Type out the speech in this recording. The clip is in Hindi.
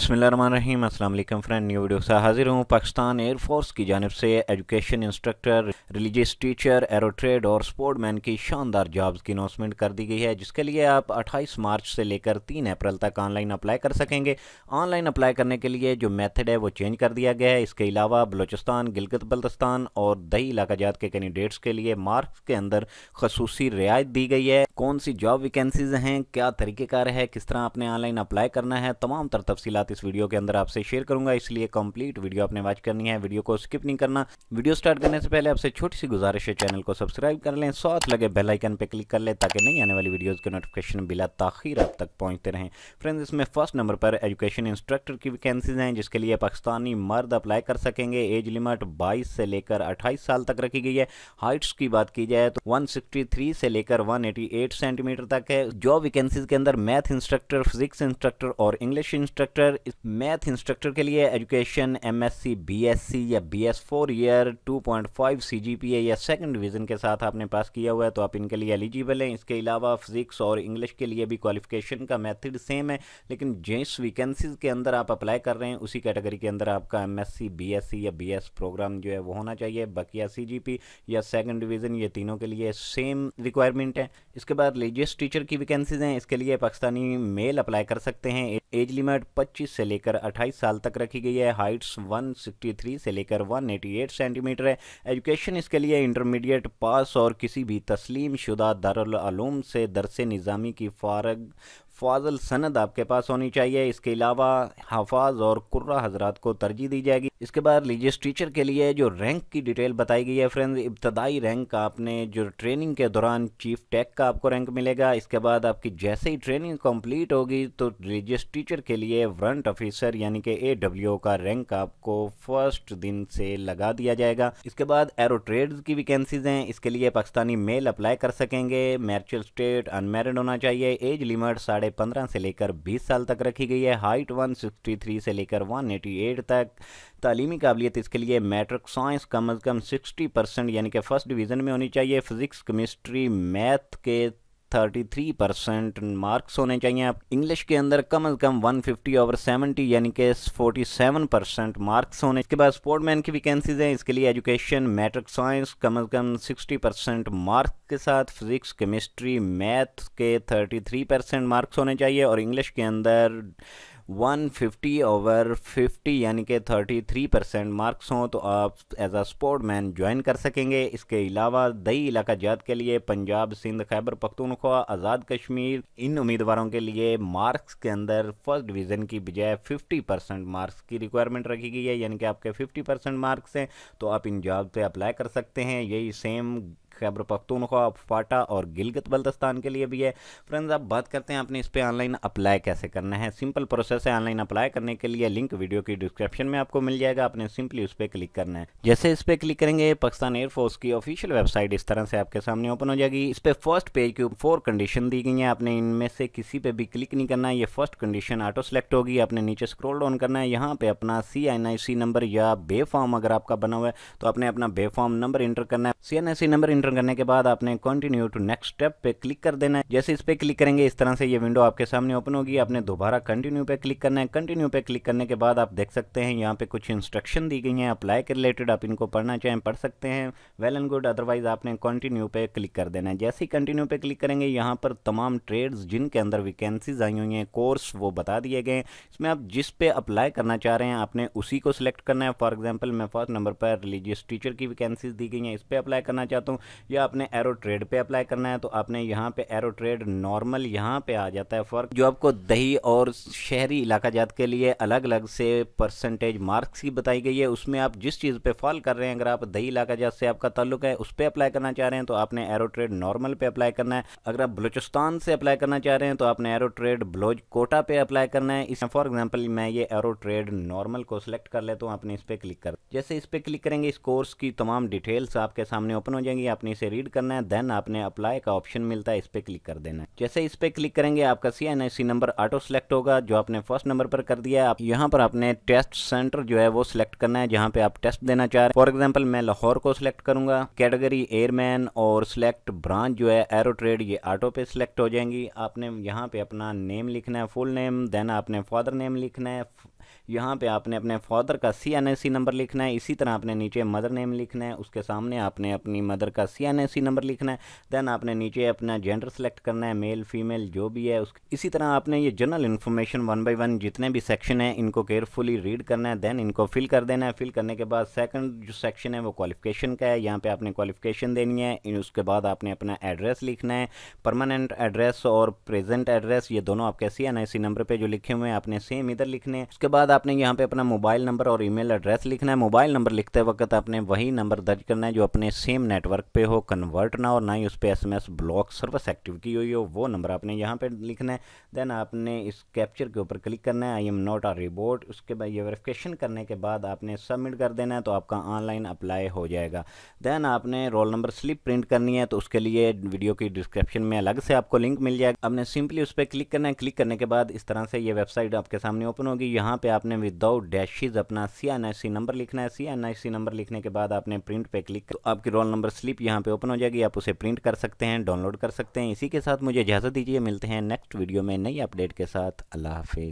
बसमीम अल्लाम फ्रेंड न्यू वीडियो से हाजिर हूँ पाकिस्तान एयरफोर्स की जानब से education instructor religious teacher aero trade और स्पोर्टमैन की शानदार जॉब्स की अनाउंसमेंट कर दी गई है जिसके लिए आप 28 मार्च से लेकर 3 अप्रैल तक ऑनलाइन अप्लाई कर सकेंगे ऑनलाइन अप्लाई करने के लिए जो मेथड है वो चेंज कर दिया गया है इसके अलावा बलोचिस्तान गिलगित बल्तस्तान और दही इलाकाजात के कैंडिडेट्स के लिए मार्क्स के अंदर खसूसी रियायत दी गई है कौन सी जॉब वैकेंसीज हैं क्या तरीक़ेकार है किस तरह आपने ऑनलाइन अप्लाई करना है तमाम तर तफसीत साथ इस वीडियो के अंदर आपसे शेयर करूंगा इसलिए कंप्लीट वीडियो आपने वॉच करनी है वीडियो को स्किप नहीं करना वीडियो स्टार्ट करने से पहले आपसे छोटी सी गुजारिश है चैनल को सब्सक्राइब कर लें साथ लगे बेलाइकन पर क्लिक कर लें ताकि नई आने वाली वीडियोज़ के नोटिफिकेशन बिला ताखिर आप तक पहुँचते रहें फ्रेंड्स इसमें फर्स्ट नंबर पर एजुकेशन इंस्ट्रक्टर की वैकेंसीज हैं जिसके लिए पाकिस्तानी मर्द अप्लाई कर सकेंगे एज लिमिट बाईस से लेकर अट्ठाईस साल तक रखी गई है हाइट्स की बात की जाए तो 163 से लेकर 188 सेंटीमीटर तक है जॉब वैकेंसीज के अंदर मैथ इंस्ट्रक्टर फिजिक्स इंस्ट्रक्टर और इंग्लिश इंस्ट्रक्टर मैथ इंस्ट्रक्टर के लिए एजुकेशन एमएससी बीएससी या बीएस फोर ईयर 2.5 सीजीपीए या सेकंड डिवीज़न के साथ आपने पास किया हुआ है तो आप इनके लिए एलिजिबल हैं इसके अलावा फिजिक्स और इंग्लिश के लिए भी क्वालिफिकेशन का मेथड सेम है लेकिन जिस वैकेंसीज के अंदर आप अप्लाई कर रहे हैं उसी कैटेगरी के अंदर आपका एम एस या बी प्रोग्राम जो है वो होना चाहिए बकिया सी या सेकेंड डिवीज़न ये तीनों के लिए सेम रिक्वायरमेंट है इसके बाद रिलीजियस टीचर की वैकेंसीज हैं इसके लिए पाकिस्तानी मेल अप्लाई कर सकते हैं एज लिमिट पच्चीस 25 से लेकर अट्ठाईस साल तक रखी गई है हाइट्स 163 से लेकर 188 सेंटीमीटर है एजुकेशन इसके लिए इंटरमीडिएट पास और किसी भी तस्लीम शुदा दारूम से दरस निज़ामी की फारग फाजल सनद आपके पास होनी चाहिए इसके अलावा हफाज और कुर्रा हजरात को तरजीह दी जाएगी इसके बाद रिलीजियस टीचर के लिए जो रैंक की डिटेल बताई गई है फ्रेंड्स इब्तदाई रैंक आपने जो ट्रेनिंग के दौरान चीफ टेक का आपको रैंक मिलेगा इसके बाद आपकी जैसे ही ट्रेनिंग कंप्लीट होगी तो रिलीजियस टीचर के लिए फ्रंट ऑफिसर यानी कि ए का रैंक आपको फर्स्ट दिन से लगा दिया जाएगा इसके बाद एरो ट्रेड की वैकेंसीज हैं इसके लिए पाकिस्तानी मेल अप्लाई कर सकेंगे मैरिचल स्टेट अनमेरिड होना चाहिए एज लिमिट साढ़े साइज 15 से लेकर 20 साल तक रखी गई है हाइट 163 से लेकर 188 तक तालीमी काबिलियत इसके लिए मैट्रिक साइंस कम अज़ कम 60 परसेंट यानी कि फ़र्स्ट डिवीज़न में होनी चाहिए फ़िज़िक्स केमिस्ट्री मैथ के 33 परसेंट मार्क्स होने चाहिए आप इंग्लिश के अंदर कम अज़ कम 150 ओवर सेवेंटी यानी कि 47 परसेंट मार्क्स होने इसके बाद स्पोर्टमैन की वैकेंसीज हैं इसके लिए एजुकेशन मैट्रिक साइंस कम अज़ कम 60 परसेंट मार्क्स के साथ फिजिक्स केमिस्ट्री मैथ के 33 परसेंट मार्क्स होने चाहिए और इंग्लिश के अंदर 150 ओवर 50 यानी कि 33 परसेंट मार्क्स हों तो आप as a sportsman join कर सकेंगे इसके अलावा दही इलाका जात के लिए पंजाब सिंध खैबर पख्तूनख्वा आज़ाद कश्मीर इन उम्मीदवारों के लिए मार्क्स के अंदर फर्स्ट डिवीज़न की बजाय 50 परसेंट मार्क्स की रिक्वायरमेंट रखी गई है यानी कि आपके 50 परसेंट मार्क्स हैं तो आप इन जॉब पर अप्लाई कर सकते हैं यही सेम खैबर पख्तूनख्वा फाटा और गिलगत बल्तिस्तान के लिए भी है फ्रेंड्स आप बात करते हैं आपने इस पर ऑनलाइन अप्लाई कैसे करना है सिंपल प्रोसेस है ऑनलाइन अप्लाई करने के लिए लिंक वीडियो की डिस्क्रिप्शन में आपको मिल जाएगा आपने सिंपली उस पर क्लिक करना है जैसे इस पर क्लिक करेंगे पाकिस्तान एयरफोर्स की ऑफिशियल वेबसाइट इस तरह से आपके सामने ओपन हो जाएगी इस पर फर्स्ट पेज की फोर कंडीशन दी गई है आपने इनमें से किसी पर भी क्लिक नहीं करना है ये फर्स्ट कंडीशन ऑटो सेलेक्ट होगी आपने नीचे स्क्रोल डाउन करना है यहाँ पर अपना सी एन आई सी नंबर या बे फॉर्म अगर आपका बना हुआ है तो आपने अपना बे फॉर्म नंबर इंटर करना है C N I C number enter enter करने के बाद आपने कंटिन्यू टू नेक्स्ट स्टेप पे क्लिक कर देना है जैसे इस पे क्लिक करेंगे इस तरह से ये विंडो आपके सामने ओपन होगी आपने दोबारा कंटिन्यू पे क्लिक करना है कंटिन्यू पे क्लिक करने के बाद आप देख सकते हैं यहाँ पे कुछ इंस्ट्रक्शन दी गई हैं अप्लाई के रिलेटेड आप इनको पढ़ना चाहें पढ़ सकते हैं वेल एंड गुड अदरवाइज आपने कंटिन्यू पे क्लिक कर देना है जैसे ही कंटिन्यू पे क्लिक करेंगे यहाँ पर तमाम ट्रेड्स जिनके अंदर वैकेंसीज आई हुई हैं कोर्स वो बता दिए गए इसमें आप जिस पे अप्लाई करना चाह रहे हैं आपने उसी को सिलेक्ट करना है फॉर एग्जाम्पल मैं फर्स्ट नंबर पर रिलीजियस टीचर की वैकेंसीज दी गई हैं इस पर अप्लाई करना चाहता हूँ या आपने एरो ट्रेड पे अप्लाई करना है तो आपने यहाँ पे एरो ट्रेड नॉर्मल यहाँ पे आ जाता है फ़र्क जो आपको दही और शहरी इलाका जात के लिए अलग अलग से परसेंटेज मार्क्स की बताई गई है उसमें आप जिस चीज़ पे फॉल कर रहे हैं अगर आप दही इलाका जात से आपका ताल्लुक है उस पर अप्लाई करना चाह रहे हैं तो आपने एरो ट्रेड नॉर्मल पे अप्लाई करना है अगर आप बलोचिस्तान से अप्लाई करना चाह रहे हैं तो आपने एरो ट्रेड ब्लोज कोटा पे अप्लाई करना है इसमें फॉर एग्जाम्पल मैं ये एरो ट्रेड नॉर्मल को सिलेक्ट कर लेता हूँ आपने इस पर क्लिक कर जैसे इस पर क्लिक करेंगे इस कोर्स की तमाम डिटेल्स आपके सामने ओपन हो जाएंगी आप आपने इसे रीड करना है देन आपने अप्लाई का ऑप्शन मिलता है इस पर क्लिक कर देना है जैसे इस पर क्लिक करेंगे आपका C N number auto select होगा जो आपने फर्स्ट नंबर पर कर दिया है आप यहाँ पर आपने टेस्ट सेंटर जो है वो सिलेक्ट करना है जहाँ पे आप टेस्ट देना चाह रहे हैं फॉर एग्जाम्पल मैं लाहौर को सिलेक्ट करूंगा कैटेगरी एयरमैन और सिलेक्ट ब्रांच जो है एरो ट्रेड ये ऑटो पे सिलेक्ट हो जाएंगी आपने यहाँ पे अपना नेम लिखना है फुल नेम देन आपने फादर नेम लिखना है यहाँ पे आपने अपने फादर का C N S C number लिखना है इसी तरह आपने नीचे मदर नेम लिखना है उसके सामने आपने अपनी मदर का C N S C number लिखना है देन आपने नीचे अपना जेंडर सेलेक्ट करना है मेल फीमेल जो भी है उस इसी तरह आपने ये general information one by one जितने भी सेक्शन हैं इनको केयरफुली रीड करना है देन इनको फिल कर देना है फिल करने के बाद सेकेंड जो सेक्शन है वो क्वालिफिकेशन का है यहाँ पर आपने क्वालिफिकेशन देनी है उसके बाद आपने अपना एड्रेस लिखना है परमानेंट एड्रेस और प्रेजेंट एड्रेस ये दोनों आपके सी एन आई सी नंबर पर जो लिखे हुए हैं आपने सेम इधर लिखने हैं उसके बाद बाद आपने यहाँ पे अपना मोबाइल नंबर और ईमेल एड्रेस लिखना है मोबाइल नंबर लिखते वक्त आपने वही नंबर दर्ज करना है जो अपने सेम नेटवर्क पे हो कन्वर्ट ना और ना ही उस पर S M S block service active की हुई हो वो नंबर आपने यहाँ पे लिखना है देन आपने इस कैप्चर के ऊपर क्लिक करना है आई एम नॉट आ रिबोट उसके बाद ये वेरिफिकेशन करने के बाद आपने सबमिट कर देना है तो आपका ऑनलाइन अप्लाई हो जाएगा देन आपने रोल नंबर स्लिप प्रिंट करनी है तो उसके लिए वीडियो की डिस्क्रिप्शन में अलग से आपको लिंक मिल जाएगा आपने सिंपली उस पर क्लिक करना है क्लिक करने के बाद इस तरह से ये वेबसाइट आपके सामने ओपन होगी यहाँ पे आपने विदाउट डैशेज अपना सी एन आई सी नंबर लिखना है C N I C number लिखने के बाद आपने प्रिंट पे क्लिक तो आपकी रोल नंबर स्लिप यहाँ पे ओपन हो जाएगी आप उसे प्रिंट कर सकते हैं डाउनलोड कर सकते हैं इसी के साथ मुझे इजाज़त दीजिए मिलते हैं नेक्स्ट वीडियो में नई अपडेट के साथ अल्लाह हाफिज़